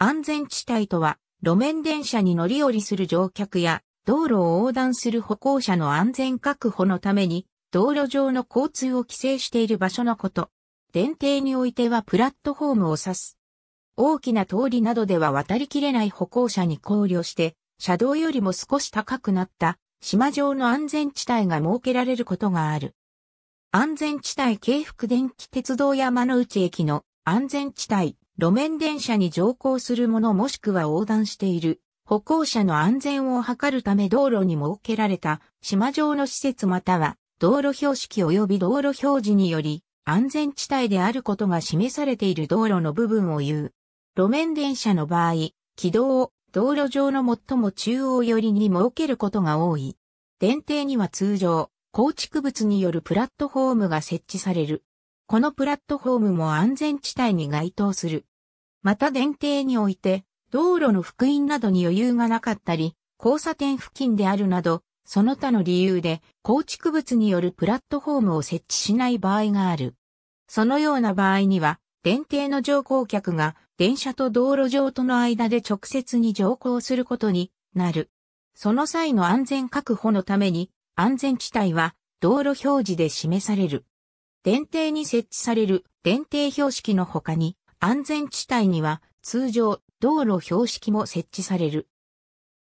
安全地帯とは、路面電車に乗り降りする乗客や、道路を横断する歩行者の安全確保のために、道路上の交通を規制している場所のこと。電停においてはプラットフォームを指す。大きな通りなどでは渡りきれない歩行者に考慮して、車道よりも少し高くなった島上の安全地帯が設けられることがある。安全地帯京福電気鉄道山内駅の安全地帯路面電車に乗降する者もしくは横断している歩行者の安全を図るため道路に設けられた島上の施設または道路標識及び道路表示により安全地帯であることが示されている道路の部分を言う。路面電車の場合、軌道を道路上の最も中央寄りに設けることが多い。電停には通常、構築物によるプラットフォームが設置される。このプラットフォームも安全地帯に該当する。また電停において、道路の福音などに余裕がなかったり、交差点付近であるなど、その他の理由で構築物によるプラットフォームを設置しない場合がある。そのような場合には、電停の乗降客が電車と道路上との間で直接に乗降することになる。その際の安全確保のために、安全地帯は道路表示で示される。電停に設置される電停標識の他に、安全地帯には通常道路標識も設置される。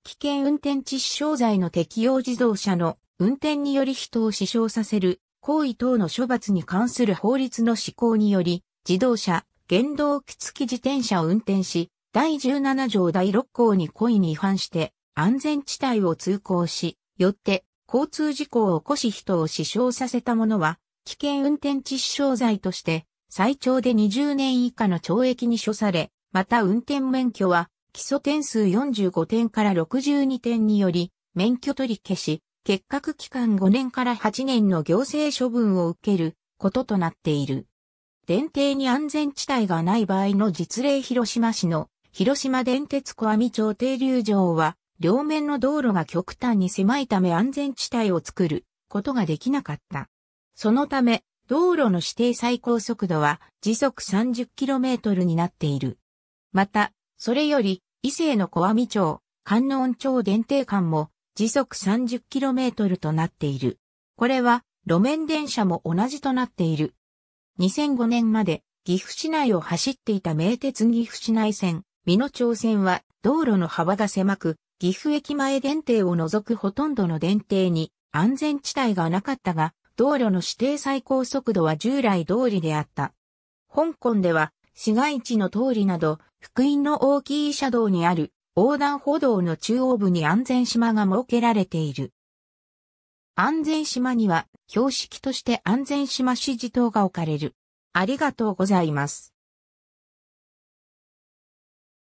危険運転致死傷罪の適用自動車の運転により人を死傷させる行為等の処罰に関する法律の施行により自動車、原動機付き自転車を運転し第17条第6項に故意に違反して安全地帯を通行し、よって交通事故を起こし人を死傷させた者は危険運転致死傷罪として最長で20年以下の懲役に処され、また運転免許は、基礎点数45点から62点により、免許取り消し、結核期間5年から8年の行政処分を受けることとなっている。電停に安全地帯がない場合の実例広島市の広島電鉄小網町停留場は、両面の道路が極端に狭いため安全地帯を作ることができなかった。そのため、道路の指定最高速度は時速 30km になっている。また、それより、伊勢の小網町、観音町電停間も時速 30km となっている。これは、路面電車も同じとなっている。2005年まで岐阜市内を走っていた名鉄岐阜市内線、美濃町線は道路の幅が狭く、岐阜駅前電停を除くほとんどの電停に安全地帯がなかったが、道路の指定最高速度は従来通りであった。香港では市街地の通りなど、福音の大きい車道にある横断歩道の中央部に安全島が設けられている。安全島には標識として安全島指示灯が置かれる。ありがとうございます。